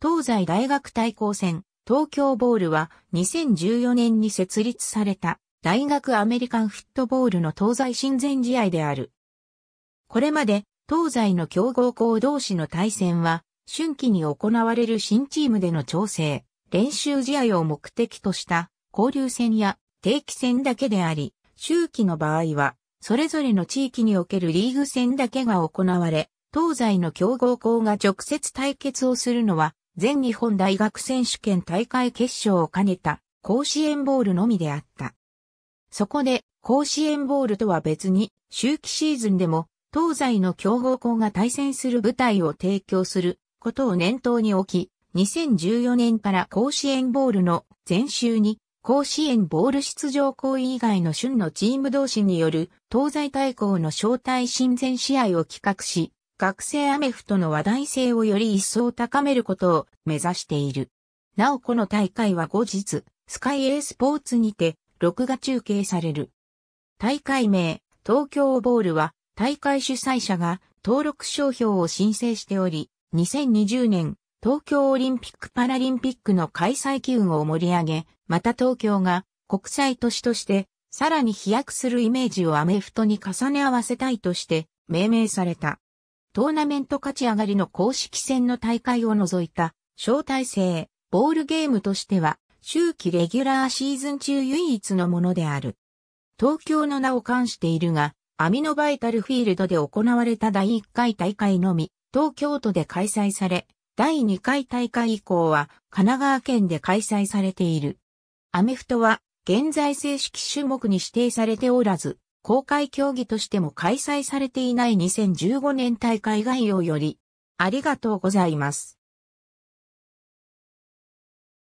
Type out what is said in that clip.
東西大学対抗戦、東京ボールは2014年に設立された大学アメリカンフットボールの東西親善試合である。これまで東西の強豪校同士の対戦は春季に行われる新チームでの調整、練習試合を目的とした交流戦や定期戦だけであり、周期の場合はそれぞれの地域におけるリーグ戦だけが行われ、東西の強豪校が直接対決をするのは全日本大学選手権大会決勝を兼ねた甲子園ボールのみであった。そこで甲子園ボールとは別に、秋季シーズンでも東西の強豪校が対戦する舞台を提供することを念頭に置き、2014年から甲子園ボールの前週に甲子園ボール出場行為以外の旬のチーム同士による東西対抗の招待親善試合を企画し、学生アメフトの話題性をより一層高めることを目指している。なおこの大会は後日、スカイースポーツにて、録画中継される。大会名、東京ボールは、大会主催者が登録商標を申請しており、2020年、東京オリンピック・パラリンピックの開催機運を盛り上げ、また東京が国際都市として、さらに飛躍するイメージをアメフトに重ね合わせたいとして、命名された。トーナメント勝ち上がりの公式戦の大会を除いた、招待制、ボールゲームとしては、秋季レギュラーシーズン中唯一のものである。東京の名を冠しているが、アミノバイタルフィールドで行われた第1回大会のみ、東京都で開催され、第2回大会以降は神奈川県で開催されている。アメフトは現在正式種目に指定されておらず、公開競技としても開催されていない2015年大会概要より、ありがとうございます。